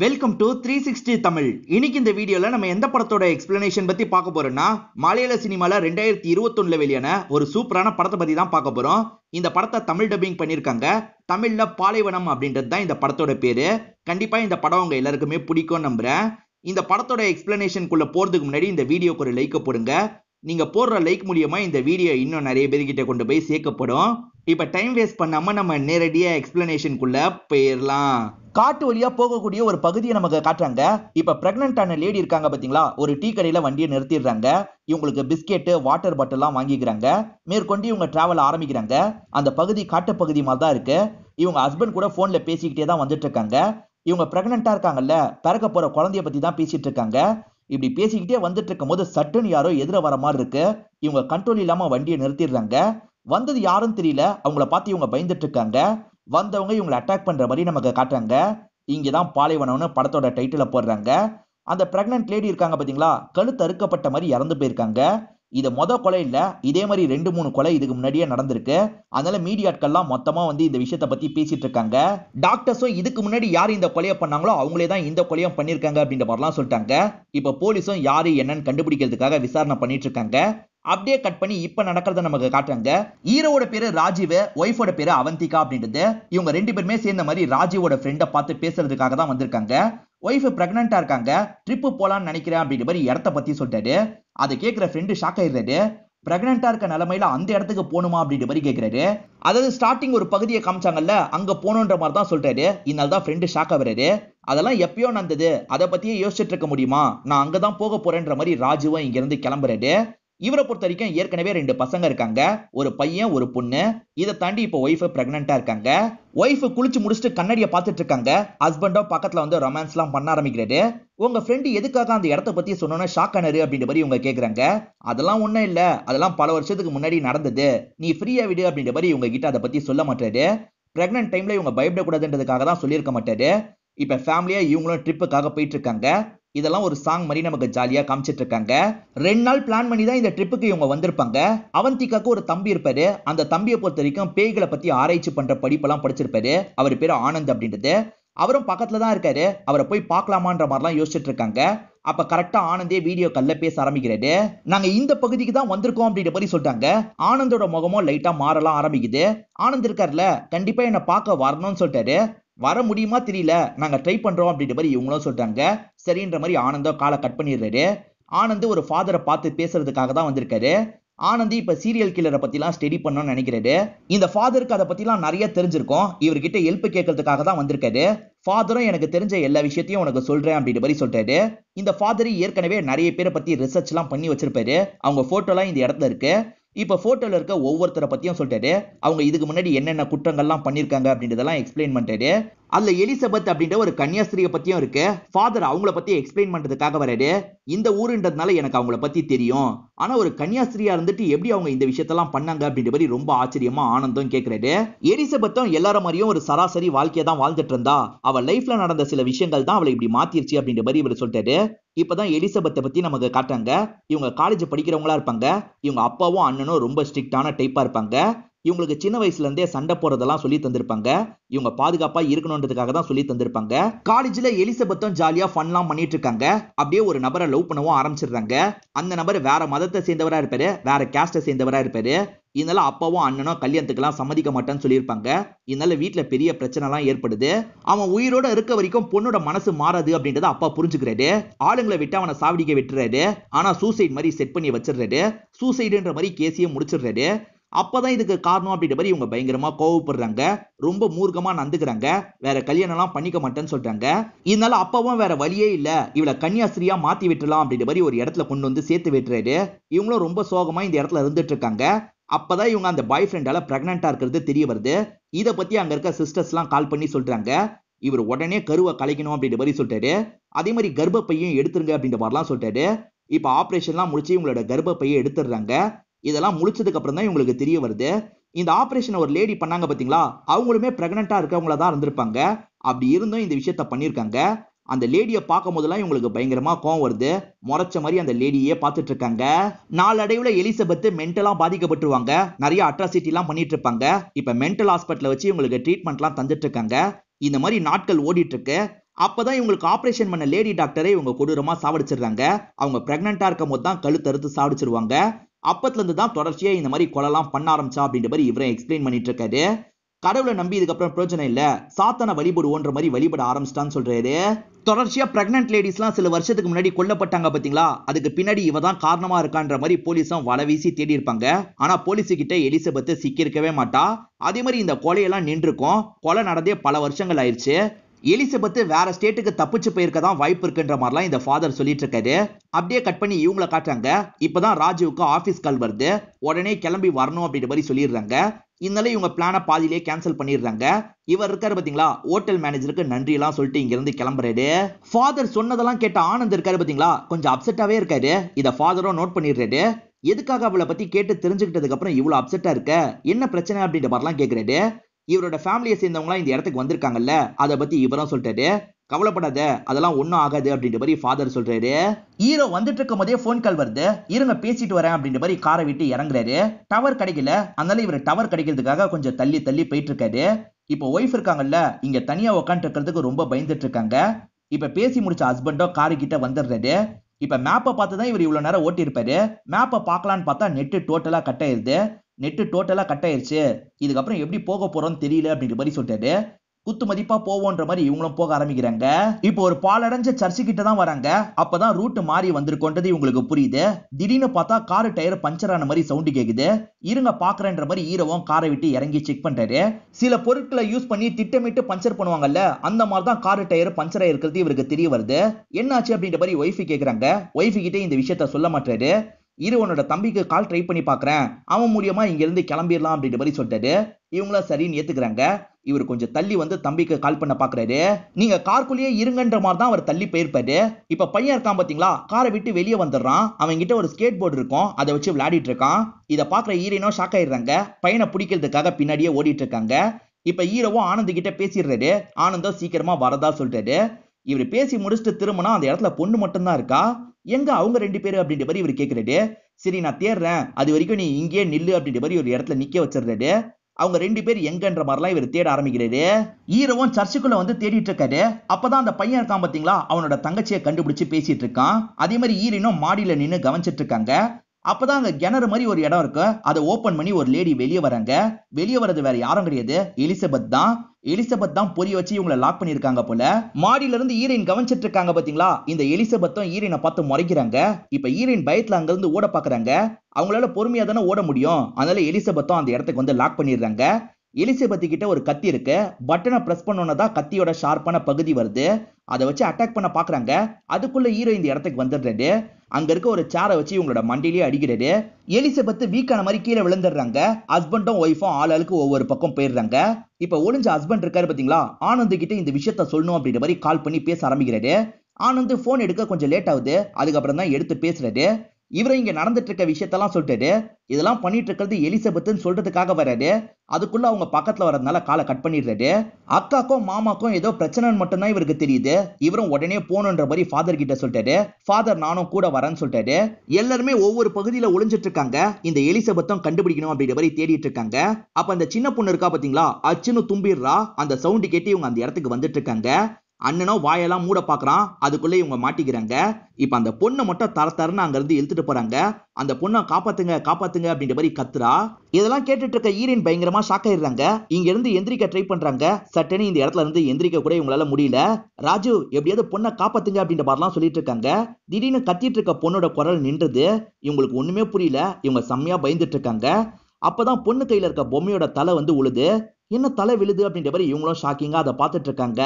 welcome to three sixty Tamil இன்னைக்கு இந்த வீடியோல நம்ம எந்த படத்தோட எக்ஸ்பிளனேஷன் பத்தி பார்க்க போறோம்னா மலையாள சினிமால ரெண்டாயிரத்தி இருபத்தொன்னுல வெளியான ஒரு சூப்பரான படத்தை பத்தி தான் பார்க்க போறோம் இந்த படத்தை தமிழ் டப்பிங் பண்ணியிருக்காங்க தமிழ்ல பாலைவனம் அப்படின்றது தான் இந்த படத்தோட பேரு கண்டிப்பா இந்த படம் உங்க எல்லாருக்குமே பிடிக்கும் நம்புறேன் இந்த படத்தோட குள்ள போறதுக்கு முன்னாடி இந்த வீடியோக்கு ஒரு லைக் போடுங்க நீங்க போடுற லைக் மூலியமா இந்த வீடியோ இன்னும் நிறைய பேர்கிட்ட கொண்டு போய் சேர்க்கப்படும் இப்ப டைம் வேஸ்ட் பண்ணாம நம்ம நேரடியா குள்ள போயிடலாம் காட்டு வழியா போகக்கூடிய ஒரு பகுதியை நமக்கு காட்டுறாங்க இப்ப பிரெக்னன்ட் ஆன லேடி இருக்காங்க பாத்தீங்களா ஒரு டீ கடையில வண்டியை நிறுத்திடுறாங்க இவங்களுக்கு பிஸ்கெட்டு வாட்டர் பாட்டில்லாம் வாங்கிக்கிறாங்க மேற்கொண்டு இவங்க டிராவல் ஆரம்பிக்கிறாங்க அந்த பகுதி காட்டு பகுதி மாதிரி தான் இருக்கு இவங்க ஹஸ்பண்ட் கூட போன்ல பேசிக்கிட்டே தான் வந்துட்டு இருக்காங்க இவங்க பிரெக்னண்டா இருக்காங்கல்ல பிறக்க போற குழந்தைய பத்தி தான் பேசிட்டு இருக்காங்க இப்படி பேசிக்கிட்டே வந்துட்டு இருக்கும் போது சட்டுன்னு யாரோ எதிர வர மாதிரி இருக்கு இவங்க கண்ட்ரோல் இல்லாம வண்டியை நிறுத்திடுறாங்க வந்தது யாருன்னு தெரியல அவங்கள பார்த்து இவங்க பயந்துட்டு இருக்காங்க வந்தவங்க இவங்களை அட்டாக் பண்ணுற மாதிரி நமக்கு காட்டுறாங்க இங்கே தான் பாலைவனம்னு படத்தோட டைட்டிலை போடுறாங்க அந்த ப்ரெக்னென்ட் லேடி இருக்காங்க பார்த்தீங்களா கழுத்து அறுக்கப்பட்ட மாதிரி இறந்து போயிருக்காங்க இது மொத கொலை இல்லை இதே மாதிரி ரெண்டு மூணு கொலை இதுக்கு முன்னாடியே நடந்திருக்கு அதனால மீடியாட்கள்லாம் மொத்தமாக வந்து இந்த விஷயத்தை பற்றி பேசிட்டு இருக்காங்க டாக்டர்ஸும் இதுக்கு முன்னாடி யார் இந்த கொலையை பண்ணாங்களோ அவங்களே தான் இந்த கொலையும் பண்ணியிருக்காங்க அப்படின்ற மாதிரிலாம் சொல்லிட்டாங்க இப்போ போலீஸும் யார் என்னன்னு கண்டுபிடிக்கிறதுக்காக விசாரணை பண்ணிட்டு இருக்காங்க அப்படியே கட் பண்ணி இப்ப நடக்கிறத நமக்கு காட்டுறாங்க ஹீரோட பேரு ராஜீவ் ஒய்ஃபோட பேரு அவந்திகா அப்படின்றது இவங்க ரெண்டு பேருமே சேர்ந்த மாதிரி ராஜீவோட ஃப்ரெண்டை பார்த்து பேசுறதுக்காக தான் வந்திருக்காங்க ஒய்ஃப் பிரெக்னண்டா இருக்காங்க ட்ரிப்பு போலான்னு நினைக்கிறேன் அப்படின்ற மாதிரி இடத்த பத்தி சொல்றாரு அதை கேட்கிற ஃப்ரெண்டு ஷாக் ஆயிடுறாரு பிரெக்னண்டா இருக்க நிலமையில அந்த இடத்துக்கு போகணுமா அப்படின்ற மாதிரி கேட்கிறாரு அதாவது ஸ்டார்டிங் ஒரு பகுதியை காமிச்சாங்கல்ல அங்க போகணுன்ற மாதிரி தான் சொல்றாரு இதனால தான் ஃப்ரெண்டு ஷாக் ஆகுறாரு அதெல்லாம் எப்பயோ நடந்தது அதை பத்தியே யோசிச்சுட்டு இருக்க முடியுமா நான் அங்கதான் போக போறேன்ற மாதிரி ராஜுவும் இருந்து கிளம்புறாரு இவரை பொறுத்த வரைக்கும் ஏற்கனவே ரெண்டு பசங்க இருக்காங்க ஒரு பையன் ஒரு பொண்ணு இதை தாண்டி இப்போ ஒய்ஃபு பிரெக்னண்டா இருக்காங்க ஒய்ஃபு குளிச்சு முடிச்சுட்டு கண்ணடியை பார்த்துட்டு இருக்காங்க ஹஸ்பண்டோ பக்கத்துல வந்து ரொமான்ஸ்லாம் பண்ண ஆரம்பிக்கிறது உங்க ஃப்ரெண்டு எதுக்காக அந்த இடத்த பத்தி சொன்னோன்னா ஷாக் ஆனாரு அப்படின்ற மாதிரி இவங்க கேக்குறாங்க அதெல்லாம் ஒண்ணும் இல்ல அதெல்லாம் பல வருஷத்துக்கு முன்னாடி நடந்தது நீ ஃப்ரீயா விடு அப்படின்ற மாதிரி இவங்க கிட்ட அதை பத்தி சொல்ல மாட்டாரு பிரெக்னன்ட் டைம்ல இவங்க பயப்படக்கூடாதுன்றதுக்காக தான் சொல்லியிருக்க மாட்டாரு இப்ப ஃபேமிலியா இவங்களும் ட்ரிப்புக்காக போயிட்டு இருக்காங்க இதெல்லாம் ஒரு சாங் மாதிரி நமக்கு ஜாலியாக காமிச்சிட்டு இருக்காங்க ரெண்டு நாள் பிளான் பண்ணி தான் இந்த ட்ரிப்புக்கு இவங்க வந்திருப்பாங்க அவந்திகாக்கு ஒரு தம்பி இருப்பாரு அந்த தம்பியை பொறுத்த வரைக்கும் பேய்களை பத்தி ஆராய்ச்சி பண்ற படிப்பெல்லாம் படிச்சிருப்பாரு அவர் பேர் ஆனந்த் அப்படின்றது அவரும் பக்கத்துல தான் இருக்காரு அவரை போய் பார்க்கலாமான்ற மாதிரிலாம் யோசிச்சுட்டு இருக்காங்க அப்ப கரெக்டா ஆனந்தே வீடியோ கல்ல பேச ஆரம்பிக்கிறாரு நாங்க இந்த பகுதிக்கு தான் வந்திருக்கோம் அப்படின்ற மாதிரி சொல்லிட்டாங்க ஆனந்தோட முகமும் லைட்டா மாறலாம் ஆரம்பிக்குது ஆனந்த் இருக்கார்ல கண்டிப்பா என்ன பார்க்க வரணும்னு சொல்லிட்டாரு வர முடியுமா தெரியல நாங்க ட்ரை பண்றோம் அப்படின்ற மாதிரி இவங்களும் சொல்றாங்க சரின்ற மாதிரி ஆனந்தோ காலை கட் பண்ணிடுறாரு ஆனந்த் ஒரு ஃபாதரை பார்த்து பேசுறதுக்காக தான் வந்திருக்காரு ஆனந்த் இப்ப சீரியல் கில்லரை எல்லாம் ஸ்டடி பண்ணணும்னு நினைக்கிறாரு இந்த ஃபாதருக்கு அதை பத்திலாம் நிறைய தெரிஞ்சிருக்கும் இவர்கிட்ட ஹெல்ப் கேட்கறதுக்காக தான் வந்திருக்காரு ஃபாதரும் எனக்கு தெரிஞ்ச எல்லா விஷயத்தையும் உனக்கு சொல்றேன் அப்படின்ற மாதிரி சொல்றாரு இந்த ஃபாதர் ஏற்கனவே நிறைய பேரை பத்தி ரிசர்ச் எல்லாம் பண்ணி வச்சிருப்பாரு அவங்க போட்டோலாம் இந்த இடத்துல இருக்கு இப்போ ஃபோட்டோவில் இருக்க ஒவ்வொருத்தரை பற்றியும் சொல்லிட்டாரு அவங்க இதுக்கு முன்னாடி என்னென்ன குற்றங்கள்லாம் பண்ணியிருக்காங்க அப்படின்றதெல்லாம் எக்ஸ்பிளைன் பண்ணிட்டாரு அதுல எலிசபெத் அப்படின்ற ஒரு கன்னியாஸ்திரிய பத்தியும் இருக்கு ஃபாதர் அவங்கள பத்தி எக்ஸ்பிளைன் பண்றதுக்காக வராரு இந்த ஊருன்றதுனால எனக்கு அவங்கள பத்தி தெரியும் ஆனா ஒரு கன்னியாஸ்திரியா இருந்துட்டு எப்படி அவங்க இந்த விஷயத்தெல்லாம் பண்ணாங்க அப்படின்ற மாதிரி ரொம்ப ஆச்சரியமா ஆனந்தம் கேட்கிறாரு எலிசபெத்தும் எல்லார மாதிரியும் ஒரு சராசரி வாழ்க்கையை தான் வாழ்ந்துட்டு இருந்தா அவ லைஃப்ல நடந்த சில விஷயங்கள் தான் அவளை இப்படி மாத்திருச்சு அப்படின்ற மாதிரி இவர் சொல்லிட்டாரு இப்பதான் எலிசபெத்தை பத்தி நமக்கு காட்டாங்க இவங்க காலேஜ் படிக்கிறவங்களா இருப்பாங்க இவங்க அப்பாவும் அண்ணனும் ரொம்ப ஸ்ட்ரிக்டான டைப்பா இருப்பாங்க இவங்களுக்கு சின்ன வயசுல இருந்தே சண்டை போறதெல்லாம் சொல்லி தந்திருப்பாங்க இவங்க பாதுகாப்பா இருக்கணும்ன்றதுக்காக தான் சொல்லி தந்திருப்பாங்க காலேஜ்ல எலிசபெத்தும் ஜாலியா ஃபன்லாம் பண்ணிட்டு இருக்காங்க அப்படியே ஒரு நபரை லவ் பண்ணவும் ஆரம்பிச்சிடுறாங்க அந்த நபர் வேற மதத்தை சேர்ந்தவரா இருப்பாரு வேற கேஸ்டை சேர்ந்தவரா இருப்பாரு இதனால அப்பாவும் அண்ணனும் கல்யாணத்துக்கெல்லாம் சம்மதிக்க மாட்டேன்னு சொல்லியிருப்பாங்க இதனால வீட்டில் பெரிய பிரச்சனைலாம் ஏற்படுது அவன் உயிரோட இருக்க வரைக்கும் பொண்ணோட மனசு மாறாது அப்படின்றத அப்பா புரிஞ்சுக்கிறாரு ஆளுங்களை விட்டு அவனை சாவடிக்க விட்டுறாரு ஆனா சூசைட் மாதிரி செட் பண்ணி வச்சிடுறாரு சூசைடுன்ற மாதிரி கேசியை முடிச்சிடுறாரு அப்பதான் இதுக்கு காரணம் அப்படின்ற மாதிரி இவங்க பயங்கரமா கோவப்படுறாங்க ரொம்ப மூர்க்கமா நந்துக்கிறாங்க வேற கல்யாணம் எல்லாம் பண்ணிக்க மாட்டேன்னு சொல்றாங்க இதனால அப்பவும் வேற வழியே இல்ல இவளை கன்னியாஸ்திரியா மாத்தி விட்டுலாம் அப்படின்ற மாதிரி ஒரு இடத்துல கொண்டு வந்து சேர்த்து விட்டுறாரு இவங்களும் ரொம்ப சோகமா இந்த இடத்துல இருந்துட்டு இருக்காங்க அப்பதான் இவங்க அந்த பாய் ஃப்ரெண்டால பிரெக்னண்டா இருக்கிறது தெரிய வருது இதை பத்தி அங்க இருக்க சிஸ்டர்ஸ் எல்லாம் கால் பண்ணி சொல்றாங்க இவர் உடனே கருவை கலைக்கணும் அப்படின்ற மாதிரி சொல்லிட்டாரு அதே மாதிரி கர்ப்பப்பையும் எடுத்துருங்க அப்படின்ற மாதிரிலாம் சொல்லிட்டாரு இப்போ ஆப்ரேஷன்லாம் முடிச்சு இவங்களோட கர்ப்பப்பையை எடுத்துடுறாங்க இதெல்லாம் முடிச்சதுக்கு அப்புறம் தான் இவங்களுக்கு தெரிய வருது இந்த ஆப்ரேஷனை ஒரு லேடி பண்ணாங்க பாத்தீங்களா அவங்களுமே பிரெக்னண்டா இருக்கவங்கள தான் இருந்திருப்பாங்க அப்படி இருந்தும் இந்த விஷயத்த பண்ணியிருக்காங்க அந்த லேடியை பார்க்கும் போதெல்லாம் இவங்களுக்கு பயங்கரமா கோவம் வருது முறைச்ச மாதிரி அந்த லேடியே பார்த்துட்டு இருக்காங்க நாளடைவுல எலிசபெத் மென்டலா பாதிக்கப்பட்டுருவாங்க நிறைய அட்ராசிட்டி எல்லாம் பண்ணிட்டு இருப்பாங்க இப்ப மென்டல் ஹாஸ்பிட்டல வச்சு இவங்களுக்கு ட்ரீட்மெண்ட்லாம் தந்துட்டு இருக்காங்க இந்த மாதிரி நாட்கள் ஓடிட்டு இருக்கு அப்பதான் இவங்களுக்கு ஆபரேஷன் பண்ண லேடி டாக்டரை இவங்க கொடூரமா சாவடிச்சிடுறாங்க அவங்க பிரெக்னண்டா இருக்கும் போது தான் கழுத்தறுத்து சாவடிச்சிருவாங்க அப்பத்துலேருந்து தான் தொடர்ச்சியாக இந்த மாதிரி கொலைலாம் பண்ண ஆரம்பிச்சா அப்படின்ற மாதிரி இவரே எக்ஸ்பிளைன் பண்ணிட்டு இருக்காரு கடவுளை நம்பி இதுக்கப்புறம் பிரச்சனை இல்லை சாத்தான வழிபடுவோன்ற மாதிரி வழிபட ஆரம்பிச்சிட்டான்னு சொல்றாரு தொடர்ச்சியா பிரெக்னன்ட் லேடிஸ்லாம் சில வருஷத்துக்கு முன்னாடி கொல்லப்பட்டாங்க பாத்தீங்களா அதுக்கு பின்னாடி இவ தான் காரணமா இருக்கான்ற மாதிரி போலீஸும் வலை வீசி தேடி இருப்பாங்க ஆனா போலீஸ் கிட்ட சிக்கியிருக்கவே மாட்டா அதே மாதிரி இந்த கொலையெல்லாம் நின்றுக்கும் கொலை நடந்தே பல வருஷங்கள் ஆயிடுச்சு எலிசபெத் வேற ஸ்டேட்டுக்கு தப்பிச்சு போயிருக்க தான் வாய்ப்பு இருக்குன்ற மாதிரிலாம் இந்த ஃபாதர் சொல்லிட்டு இருக்காரு அப்படியே கட் பண்ணி இவங்கள காட்டுறாங்க இப்பதான் ராஜீவுக்கு ஆஃபீஸ் கால் வருது உடனே கிளம்பி வரணும் அப்படின்ற மாதிரி சொல்லிடுறாங்க இதனால இவங்க பிளானை பாதியிலேயே கேன்சல் பண்ணிடுறாங்க இவர் இருக்காரு பாத்தீங்களா ஹோட்டல் மேனேஜருக்கு நன்றி எல்லாம் சொல்லிட்டு இங்க இருந்து கிளம்புறாரு ஃபாதர் சொன்னதெல்லாம் கேட்ட ஆனந்த் இருக்காரு பாத்தீங்களா கொஞ்சம் அப்செட்டாவே இருக்காரு இதை ஃபாதரும் நோட் பண்ணிடுறாரு எதுக்காக அவளை பத்தி கேட்டு தெரிஞ்சுக்கிட்டதுக்கு அப்புறம் இவ்வளவு அப்செட்டா இருக்க என்ன பிரச்சனை அப்படின்ற மாதிரிலாம் கேட்கிறாரு இவரோட ஃபேமிலியை சேர்ந்தவங்களாம் இந்த இடத்துக்கு வந்திருக்காங்கல்ல அதை பத்தி இவரும் சொல்லிட்டாரு கவலைப்படாத அதெல்லாம் ஒன்றும் ஆகாது அப்படின்ற மாதிரி ஃபாதர் சொல்றாரு ஹீரோ வந்துட்டு இருக்கும் போதே போன் கால் வருது இருங்க பேசிட்டு வரேன் அப்படின்ற மாதிரி காரை விட்டு இறங்குறாரு டவர் கிடைக்கல அதனால இவர் டவர் கிடைக்கிறதுக்காக கொஞ்சம் தள்ளி தள்ளி போயிட்டு இருக்காரு இப்போ ஒய்ஃப் இருக்காங்கல்ல இங்க தனியா உட்காந்து இருக்கிறதுக்கு ரொம்ப பயந்துட்டு இருக்காங்க இப்ப பேசி முடிச்ச ஹஸ்பண்டோ காரு கிட்ட வந்துடுறாரு இப்ப மேப்பை பார்த்து தான் இவர் இவ்வளவு நேரம் ஓட்டியிருப்பாரு மேப்பை பார்க்கலான்னு பார்த்தா நெட்டு டோட்டலா கட் ஆயிருது நெட்டு டோட்டலாக கட் ஆயிடுச்சு இதுக்கப்புறம் எப்படி போக போகிறோம்னு தெரியல அப்படின்ற மாதிரி சொல்லிட்டாரு குத்து மதிப்பா போவோன்ற மாதிரி இவங்களும் போக ஆரம்பிக்கிறாங்க இப்போ ஒரு பாலடைஞ்ச சர்ச்சு கிட்ட தான் வராங்க அப்பதான் ரூட் மாறி வந்திருக்கோன்றது இவங்களுக்கு புரியுது திடீர்னு பார்த்தா காரு டயர் பஞ்சர் ஆன மாதிரி சவுண்டு கேக்குது இருங்க பாக்குறேன்ற மாதிரி ஈரவும் காரை விட்டு இறங்கி செக் பண்றாரு சில பொருட்களை யூஸ் பண்ணி திட்டமிட்டு பஞ்சர் பண்ணுவாங்கல்ல அந்த மாதிரி தான் காரு டயர் பஞ்சர் ஆயிருக்கிறது இவருக்கு தெரிய வருது என்னாச்சு அப்படின்ற மாதிரி ஒய்ஃபி கேக்குறாங்க ஒய்ஃபி கிட்டே இந்த விஷயத்த சொல்ல மாட்டாரு இரு உன்னோட தம்பிக்கு கால் ட்ரை பண்ணி பார்க்குறேன் அவன் மூலியமா இங்கேருந்து கிளம்பிடலாம் அப்படின்ற மாதிரி சொல்லிட்டாரு இவங்களாம் சரின்னு ஏத்துக்கிறாங்க இவர் கொஞ்சம் தள்ளி வந்து தம்பிக்கு கால் பண்ண பாக்குறாரு நீங்க கார்க்குள்ளேயே இருங்கன்ற மாதிரி தான் அவர் தள்ளி போயிருப்பாரு இப்ப பையன் இருக்கான் பாத்தீங்களா காரை விட்டு வெளியே வந்துடுறான் அவங்க கிட்ட ஒரு ஸ்கேட் போர்டு இருக்கும் அதை வச்சு விளையாடிட்டு இருக்கான் இதை பாக்குற ஹீரோனோ ஷாக் ஆயிடுறாங்க பையனை பிடிக்கிறதுக்காக பின்னாடியே ஓடிட்டு இருக்காங்க இப்ப ஹீரோவும் ஆனந்த் கிட்ட பேசிடுறாரு ஆனந்தம் சீக்கிரமா வரதா சொல்றாரு இவர் பேசி முடிச்சுட்டு திரும்பினா அந்த இடத்துல பொண்ணு மட்டும்தான் இருக்கா எங்க அவங்க ரெண்டு பேரும் அப்படின்ற மாதிரி இவர் கேட்கிறாரு சரி நான் தேடுறேன் அது வரைக்கும் நீ இங்கேயே நில்லு அப்படின்ற மாதிரி ஒரு இடத்துல நிக்க வச்சிருந்தாரு அவங்க ரெண்டு பேர் எங்கன்ற மாதிரிலாம் இவர் தேட ஆரம்பிக்கிறாரு ஈரவும் சர்ச்சுக்குள்ள வந்து தேடிட்டு இருக்காரு அப்பதான் அந்த பையன் இருக்கான் பாத்தீங்களா அவனோட தங்கச்சியை கண்டுபிடிச்சு பேசிட்டு இருக்கான் அதே மாதிரி ஈரனும் மாடியில நின்று கவனிச்சிட்டு இருக்காங்க அப்பதான் அங்க கிணறு மாதிரி ஒரு இடம் இருக்கு அதை ஓபன் பண்ணி ஒரு லேடி வெளியே வராங்க வெளியே வர்றது வேற யாரும் கிடையாது எலிசபெத் தான் எலிசபெத் தான் பொரிய வச்சு இவங்களை லாக் பண்ணிருக்காங்க போல மாடியில இருந்து ஈரின் கவனிச்சிட்டு இருக்காங்க பாத்தீங்களா இந்த எலிசபெத்தும் ஈரினை பார்த்து முறைக்கிறாங்க இப்ப ஈரின் பயத்துல அங்க இருந்து ஓட பாக்குறாங்க அவங்களால பொறுமையா தானே ஓட முடியும் அதனால எலிசபெத்தும் அந்த இடத்துக்கு வந்து லாக் பண்ணிடுறாங்க எலிசபெத் கிட்ட ஒரு கத்தி இருக்கு பட்டனை பிரஸ் பண்ணோன்னதான் கத்தியோட ஷார்ப்பான பகுதி வருது அதை வச்சு அட்டாக் பண்ண பாக்குறாங்க அதுக்குள்ள ஹீரோ இந்த இடத்துக்கு வந்துடுறாரு அங்க இருக்க ஒரு சேரை வச்சு இவங்களோட மண்டிலேயே அடிக்கிறாரு எலிசபெத் வீக்கான மாதிரி கீழே விழுந்துடுறாங்க ஹஸ்பண்டும் ஒய்ஃபும் ஆளாளுக்கு ஒவ்வொரு பக்கம் போயிடுறாங்க இப்ப ஒளிஞ்ச ஹஸ்பண்ட் இருக்காரு பாத்தீங்களா ஆனந்த் கிட்ட இந்த விஷயத்த சொல்லணும் அப்படின்ற மாதிரி கால் பண்ணி பேச ஆரம்பிக்கிறாரு ஆனந்த் போன் எடுக்க கொஞ்சம் லேட் ஆகுது அதுக்கப்புறம் தான் எடுத்து பேசுறது இவரை இங்க நடந்துட்டு இருக்க விஷயத்தெல்லாம் சொல்லிட்டு இதெல்லாம் பண்ணிட்டு இருக்கிறது எலிசபெத்னு சொல்றதுக்காக வராரு அதுக்குள்ள அவங்க பக்கத்துல வரதுனால காலை கட் பண்ணிடுறாரு அக்காக்கும் மாமாக்கும் ஏதோ பிரச்சனைன்னு மட்டும்தான் இவருக்கு தெரியுது இவரும் உடனே போகணுன்ற மாதிரி ஃபாதர் கிட்ட சொல்லிட்டாரு ஃபாதர் நானும் கூட வரேன்னு சொல்லிட்டாரு எல்லாருமே ஒவ்வொரு பகுதியில ஒளிஞ்சிட்டு இருக்காங்க இந்த எலிசபெத்தும் கண்டுபிடிக்கணும் அப்படின்ற மாதிரி தேடிட்டு இருக்காங்க அப்ப அந்த சின்ன பொண்ணு இருக்கா பாத்தீங்களா அச்சுன்னு தும்பிடுறா அந்த சவுண்டு கேட்டு இவங்க அந்த இடத்துக்கு வந்துட்டு இருக்காங்க அண்ணனோ வாயெல்லாம் மூட பாக்குறான் அதுக்குள்ளே இவங்க மாட்டிக்கிறாங்க இப்ப அந்த பொண்ணை மட்டும் தர தரன்னு அங்க இருந்து இழுத்துட்டு போறாங்க அந்த பொண்ணை காப்பாத்துங்க காப்பாத்துங்க அப்படின்ற மாதிரி கத்துறா இதெல்லாம் கேட்டுட்டு இருக்க ஈரின் பயங்கரமா ஷாக் ஆயிடுறாங்க இங்க இருந்து எந்திரிக்க ட்ரை பண்றாங்க சட்டனி இந்த இடத்துல இருந்து எந்திரிக்க கூட இவங்களால முடியல ராஜு எப்படியாவது பொண்ணை காப்பாத்துங்க அப்படின்ற மாதிரிலாம் சொல்லிட்டு இருக்காங்க திடீர்னு கத்திட்டு இருக்க பொண்ணோட குரல் நின்றுது இவங்களுக்கு ஒண்ணுமே புரியல இவங்க செம்மையா பயந்துட்டு இருக்காங்க அப்பதான் பொண்ணு கையில இருக்க பொம்மையோட தலை வந்து உழுது என்ன தலை விழுது அப்படின்ற மாதிரி இவங்களும் ஷாக்கிங்காக அதை பார்த்துட்டு இருக்காங்க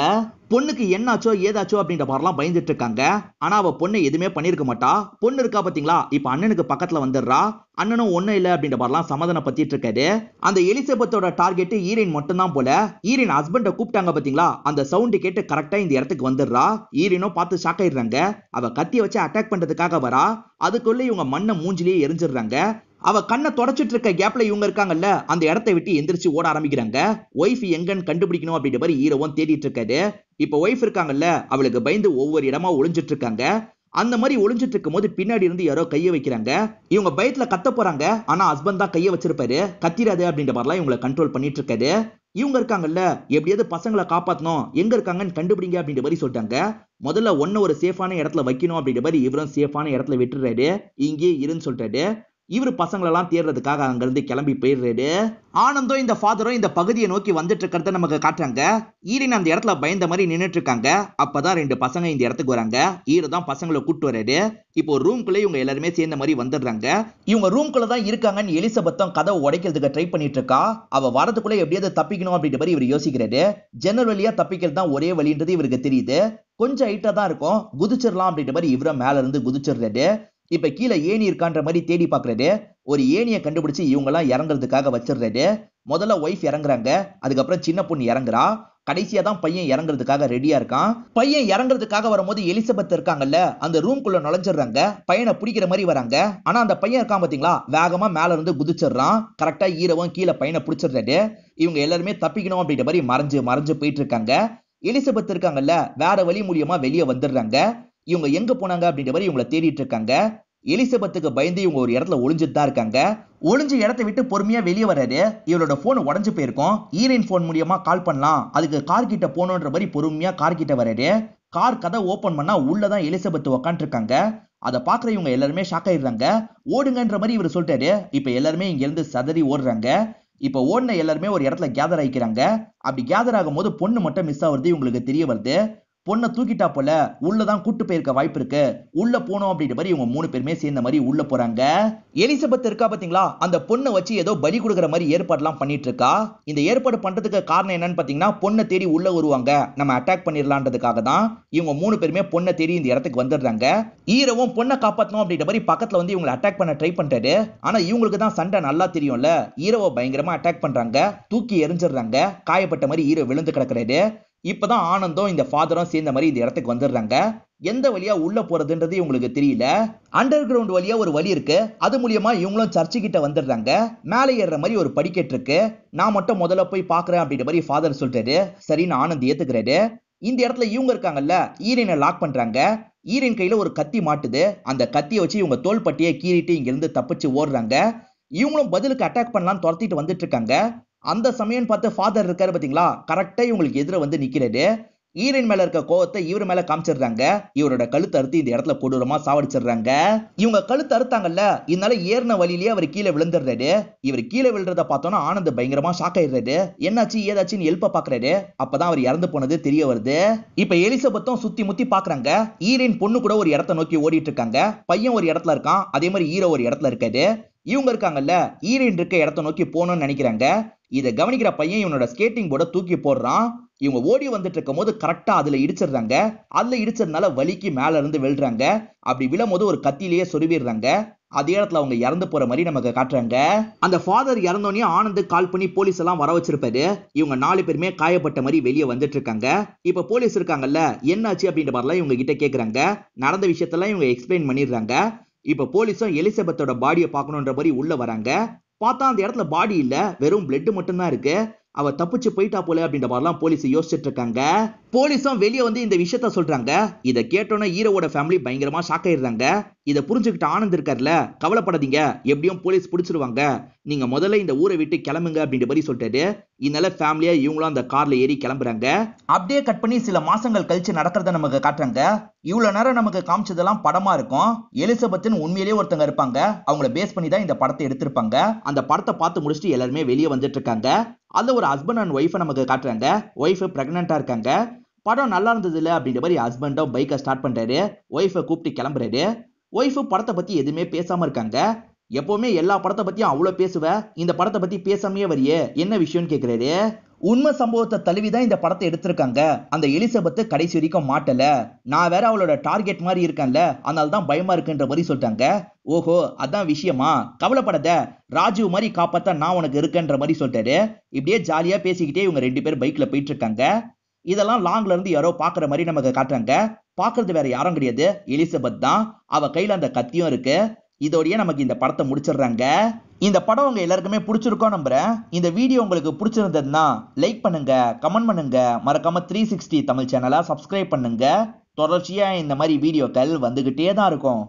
பொண்ணுக்கு என்னாச்சோ ஏதாச்சோ அப்படின்ற மாதிரிலாம் பயந்துட்டு இருக்காங்க ஆனால் அவள் பொண்ணு எதுவுமே பண்ணியிருக்க மாட்டா பொண்ணு இருக்கா பார்த்தீங்களா இப்போ அண்ணனுக்கு பக்கத்தில் வந்துடுறா அண்ணனும் ஒன்றும் இல்லை அப்படின்ற மாதிரிலாம் சமாதானம் பற்றிட்டு இருக்காரு அந்த எலிசபெத்தோட டார்கெட் ஈரின் மட்டும்தான் போல ஈரின் ஹஸ்பண்டை கூப்பிட்டாங்க பார்த்தீங்களா அந்த சவுண்டு கேட்டு கரெக்டாக இந்த இடத்துக்கு வந்துடுறா ஈரினும் பார்த்து ஷாக் ஆயிடுறாங்க அவ வச்சு அட்டாக் பண்ணுறதுக்காக வரா அதுக்குள்ளே இவங்க மண்ணை மூஞ்சிலேயே எரிஞ்சிடுறாங்க அவ கண்ணை தொடச்சிட்டு இருக்க கேப்ல இவங்க இருக்காங்கல்ல அந்த இடத்தை விட்டு எந்திரிச்சு ஓட ஆரம்பிக்கிறாங்க ஒய்ஃப் எங்கன்னு கண்டுபிடிக்கணும் அப்படின்ற மாதிரி ஹீரோவும் தேடிட்டு இருக்காரு இப்ப ஒய்ஃப் இருக்காங்கல்ல அவளுக்கு பயந்து ஒவ்வொரு இடமா ஒளிஞ்சிட்டு இருக்காங்க அந்த மாதிரி ஒளிஞ்சிட்டு இருக்கும் போது பின்னாடி இருந்து யாரோ கையை வைக்கிறாங்க இவங்க பயத்துல கத்த போறாங்க ஆனா ஹஸ்பண்ட் தான் கையை வச்சிருப்பாரு கத்திராது அப்படின்ற மாதிரிலாம் இவங்களை கண்ட்ரோல் பண்ணிட்டு இருக்காரு இவங்க இருக்காங்கல்ல எப்படியாவது பசங்களை காப்பாற்றணும் எங்க இருக்காங்கன்னு கண்டுபிடிங்க அப்படின்ற மாதிரி சொல்லிட்டாங்க முதல்ல ஒன்னு ஒரு சேஃபான இடத்துல வைக்கணும் அப்படின்ற மாதிரி இவரும் சேஃபான இடத்துல விட்டுறாரு இங்கே இருன்னு சொல்றாரு இவர் பசங்களெல்லாம் தேடுறதுக்காக அங்கிருந்து கிளம்பி போயிடுறாரு ஆனந்தும் இந்த ஃபாதரும் இந்த பகுதியை நோக்கி வந்துட்டு இருக்கிறத நமக்கு காட்டுறாங்க ஈரின் அந்த இடத்துல பயந்த மாதிரி நின்றுட்டு இருக்காங்க அப்பதான் ரெண்டு பசங்க இந்த இடத்துக்கு வராங்க ஈரு தான் பசங்களை கூப்பிட்டு வராரு இப்போ ரூம்குள்ளே இவங்க எல்லாருமே சேர்ந்த மாதிரி வந்துடுறாங்க இவங்க ரூம்குள்ள தான் இருக்காங்கன்னு எலிசபெத்தும் கதவை உடைக்கிறதுக்கு ட்ரை பண்ணிட்டு இருக்கா அவ வரதுக்குள்ள எப்படியாவது தப்பிக்கணும் அப்படின்ற மாதிரி இவர் யோசிக்கிறாரு ஜெனரல் வழியா தப்பிக்கிறது தான் ஒரே வழின்றது இவருக்கு தெரியுது கொஞ்சம் ஹைட்டா தான் இருக்கும் குதிச்சிடலாம் அப்படின்ற மாதிரி இவரும் மேல இருந்து குதிச்சிடுறாரு இப்ப கீழே ஏணி இருக்கான்ற மாதிரி தேடி பாக்குறது ஒரு ஏணியை கண்டுபிடிச்சு இவங்கெல்லாம் இறங்குறதுக்காக வச்சிடுறது முதல்ல ஒய்ஃப் இறங்குறாங்க அதுக்கப்புறம் சின்ன பொண்ணு இறங்குறா கடைசியா தான் பையன் இறங்குறதுக்காக ரெடியா இருக்கான் பையன் இறங்குறதுக்காக வரும்போது எலிசபெத் இருக்காங்கல்ல அந்த குள்ள நுழைஞ்சிடுறாங்க பையனை பிடிக்கிற மாதிரி வராங்க ஆனா அந்த பையன் இருக்கான் பாத்தீங்களா வேகமா மேல இருந்து குதிச்சிடுறான் கரெக்டா ஈரவும் கீழே பையனை பிடிச்சிடுறது இவங்க எல்லாருமே தப்பிக்கணும் அப்படின்ற மாதிரி மறைஞ்சு மறைஞ்சு போயிட்டு இருக்காங்க எலிசபெத் இருக்காங்கல்ல வேற வழி மூலியமா வெளியே வந்துடுறாங்க இவங்க எங்க போனாங்க அப்படின்ற மாதிரி இவங்களை தேடிட்டு இருக்காங்க எலிசபெத்துக்கு பயந்து இவங்க ஒரு இடத்துல ஒளிஞ்சிட்டு தான் இருக்காங்க ஒளிஞ்ச இடத்த விட்டு பொறுமையா வெளியே வர்றாரு இவளோட போன் உடஞ்சு போயிருக்கோம் ஈரின் போன் மூலியமா கால் பண்ணலாம் அதுக்கு கார் கிட்ட போகணுன்ற மாதிரி பொறுமையா கார் கிட்ட வர்றாரு கார் கதை ஓபன் பண்ணா உள்ளதான் எலிசபெத் உக்காந்துருக்காங்க அதை பார்க்குற இவங்க எல்லாருமே ஷாக் ஆயிடுறாங்க ஓடுங்கன்ற மாதிரி இவர் சொல்லிட்டாரு இப்போ எல்லாருமே இங்கேருந்து சதறி ஓடுறாங்க இப்போ ஓடின எல்லாருமே ஒரு இடத்துல கேதர் ஆகிக்கிறாங்க அப்படி கேதர் ஆகும் போது பொண்ணு மட்டும் மிஸ் ஆகுறது இவங்களுக்கு தெரிய வருது பொண்ணை தூக்கிட்டா போல உள்ளதான் கூட்டு போயிருக்க வாய்ப்பு இருக்கு உள்ள போனோம் அப்படின்ற மாதிரி இவங்க மூணு பேருமே சேர்ந்த மாதிரி உள்ள போறாங்க எலிசபெத் இருக்கா பாத்தீங்களா அந்த பொண்ணை வச்சு ஏதோ பலி கொடுக்குற மாதிரி ஏற்பாடுலாம் பண்ணிட்டு இருக்கா இந்த ஏற்பாடு பண்றதுக்கு காரணம் என்னன்னு பாத்தீங்கன்னா பொண்ணை தேடி உள்ள வருவாங்க நம்ம அட்டாக் பண்ணிடலான்றதுக்காக தான் இவங்க மூணு பேருமே பொண்ணை தேடி இந்த இடத்துக்கு வந்துடுறாங்க ஈரவும் பொண்ணை காப்பாற்றணும் அப்படின்ற மாதிரி பக்கத்துல வந்து இவங்களை அட்டாக் பண்ண ட்ரை பண்றாரு ஆனா இவங்களுக்கு தான் சண்டை நல்லா தெரியும்ல ஈரவை பயங்கரமா அட்டாக் பண்றாங்க தூக்கி எரிஞ்சிடுறாங்க காயப்பட்ட மாதிரி ஈரோ விழுந்து கிடக்குறாரு இப்பதான் ஆனந்தம் இந்த ஃபாதரும் சேர்ந்த மாதிரி இந்த இடத்துக்கு வந்துடுறாங்க எந்த வழியா உள்ள போறதுன்றது இவங்களுக்கு தெரியல அண்டர் கிரவுண்ட் வழியா ஒரு வழி இருக்கு அது மூலியமா இவங்களும் சர்ச்சு கிட்ட வந்துடுறாங்க மேலே ஏறுற மாதிரி ஒரு படிக்கட்டு இருக்கு நான் மட்டும் முதல்ல போய் பாக்குறேன் அப்படின்ற மாதிரி ஃபாதர் சொல்றாரு சரின்னு ஆனந்த் ஏத்துக்கிறாரு இந்த இடத்துல இவங்க இருக்காங்கல்ல ஈரனை லாக் பண்றாங்க ஈரின் கையில ஒரு கத்தி மாட்டுது அந்த கத்தியை வச்சு இவங்க தோள்பட்டியை கீறிட்டு இருந்து தப்பிச்சு ஓடுறாங்க இவங்களும் பதிலுக்கு அட்டாக் பண்ணலாம்னு துரத்திட்டு வந்துட்டு இருக்காங்க அந்த சமயம் பார்த்து ஃபாதர் இருக்காரு பார்த்தீங்களா கரெக்டாக இவங்களுக்கு எதிர வந்து நிற்கிறாரு ஈரின் மேல இருக்க கோவத்தை இவர் மேல காமிச்சிடுறாங்க இவரோட கழுத்து அறுத்து இந்த இடத்துல கொடூரமா சாவடிச்சிடுறாங்க இவங்க கழுத்து அறுத்தாங்கல்ல இதனால ஏறின வழியிலேயே அவர் கீழே விழுந்துடுறாரு இவர் கீழே விழுறத பார்த்தோன்னா ஆனந்த் பயங்கரமா ஷாக் ஆயிடுறாரு என்னாச்சு ஏதாச்சுன்னு எழுப்ப பாக்குறாரு அப்பதான் அவர் இறந்து போனது தெரிய வருது இப்ப எலிசபத்தும் சுத்தி முத்தி பாக்குறாங்க ஈரின் பொண்ணு கூட ஒரு இடத்த நோக்கி ஓடிட்டு இருக்காங்க பையன் ஒரு இடத்துல இருக்கான் அதே மாதிரி ஈரோ ஒரு இடத்துல இருக்காரு இவங்க இருக்காங்கல்ல ஈரின் இருக்க இடத்த நோக்கி போகணும்னு நினைக்கிறாங்க இதை கவனிக்கிற பையன் இவனோட ஸ்கேட்டிங் போர்டை தூக்கி போடுறான் இவங்க ஓடி வந்துட்டு இருக்கும் போது கரெக்டா அதுல இடிச்சிடுறாங்க அதுல இடிச்சதுனால வலிக்கு மேல இருந்து விழுறாங்க அப்படி விழும்போது ஒரு கத்திலேயே சொருவிடுறாங்க அதே இடத்துல அவங்க இறந்து போற மாதிரி நமக்கு காட்டுறாங்க அந்த ஃபாதர் இறந்தோடனே ஆனந்த் கால் பண்ணி போலீஸ் எல்லாம் வர வச்சிருப்பாரு இவங்க நாலு பேருமே காயப்பட்ட மாதிரி வெளியே வந்துட்டு இருக்காங்க இப்ப போலீஸ் இருக்காங்கல்ல என்னாச்சு அப்படின்ற மாதிரிலாம் இவங்க கிட்ட கேக்குறாங்க நடந்த விஷயத்தெல்லாம் இவங்க எக்ஸ்பிளைன் பண்ணிடுறாங்க இப்ப போலீஸும் எலிசபெத்தோட பாடியை பார்க்கணுன்ற மாதிரி உள்ள வராங்க பார்த்தா அந்த இடத்துல பாடி இல்ல வெறும் பிளட் மட்டும்தான் இருக்கு அவ தப்பிச்சு போயிட்டா போல அப்படின்ற மாதிரிலாம் போலீஸ் யோசிச்சுட்டு இருக்காங்க போலீஸும் வெளியே வந்து இந்த விஷயத்த சொல்றாங்க இதை கேட்டோன்னே ஹீரோவோட ஃபேமிலி பயங்கரமா ஷாக் ஆயிடுறாங்க இதை புரிஞ்சுக்கிட்டு ஆனந்த் இருக்கார்ல கவலைப்படாதீங்க எப்படியும் போலீஸ் பிடிச்சிருவாங்க நீங்க முதல்ல இந்த ஊரை விட்டு கிளம்புங்க அப்படின்ற மாதிரி சொல்லிட்டாரு இதனால ஃபேமிலியா இவங்களும் அந்த கார்ல ஏறி கிளம்புறாங்க அப்படியே கட் பண்ணி சில மாசங்கள் கழிச்சு நடக்கிறத நமக்கு காட்டுறாங்க இவ்வளவு நேரம் நமக்கு காமிச்சதெல்லாம் படமா இருக்கும் எலிசபெத்னு உண்மையிலேயே ஒருத்தங்க இருப்பாங்க அவங்கள பேஸ் பண்ணி தான் இந்த படத்தை எடுத்திருப்பாங்க அந்த படத்தை பார்த்து முடிச்சுட்டு எல்லாருமே வெளியே வந்துட்டு இருக்காங்க அதுல ஒரு ஹஸ்பண்ட் அண்ட் ஒய்ஃபை நமக்கு காட்டுறாங்க ஒய்ஃப் பிரெக்னண்டா இருக்காங்க படம் நல்லா இருந்தது இல்லை அப்படின்ற மாதிரி ஹஸ்பண்டும் பைக்கை ஸ்டார்ட் பண்றாரு ஒய்ஃபை கூப்பிட்டு கிளம்புறாரு ஒய்ஃபு படத்தை பத்தி எதுவுமே பேசாம இருக்காங்க எப்பவுமே எல்லா படத்தை பத்தியும் அவ்வளோ பேசுவ இந்த படத்தை பத்தி பேசாமையே வரியே என்ன விஷயம்னு கேக்குறாரு உண்மை சம்பவத்தை தழுவிதான் இந்த படத்தை எடுத்திருக்காங்க அந்த எலிசபெத் கடைசி வரைக்கும் மாட்டல நான் வேற அவளோட டார்கெட் மாதிரி இருக்கேன்ல அதனால தான் பயமா இருக்குன்ற மாதிரி சொல்லிட்டாங்க ஓஹோ அதான் விஷயமா கவலைப்படாத ராஜீவ் மாதிரி காப்பாத்த நான் உனக்கு இருக்கேன்ற மாதிரி சொல்லிட்டாரு இப்படியே ஜாலியா பேசிக்கிட்டே இவங்க ரெண்டு பேர் பைக்ல போயிட்டு இருக்காங்க இதெல்லாம் லாங்ல இருந்து யாரோ பாக்குற மாதிரி நமக்கு காட்டுறாங்க பாக்குறது வேற யாரும் கிடையாது எலிசபெத் தான் அவ கையில அந்த கத்தியும் இருக்கு இதோடையே நமக்கு இந்த படத்தை முடிச்சிடுறாங்க இந்த படம் உங்கள் எல்லாருக்குமே பிடிச்சிருக்கோம் நம்புகிறேன் இந்த வீடியோ உங்களுக்கு பிடிச்சிருந்ததுன்னா லைக் பண்ணுங்கள் கமெண்ட் பண்ணுங்கள் மறக்காமல் த்ரீ சிக்ஸ்டி தமிழ் சேனலாக சப்ஸ்கிரைப் பண்ணுங்கள் தொடர்ச்சியாக இந்த மாதிரி வீடியோக்கள் வந்துக்கிட்டே தான் இருக்கும்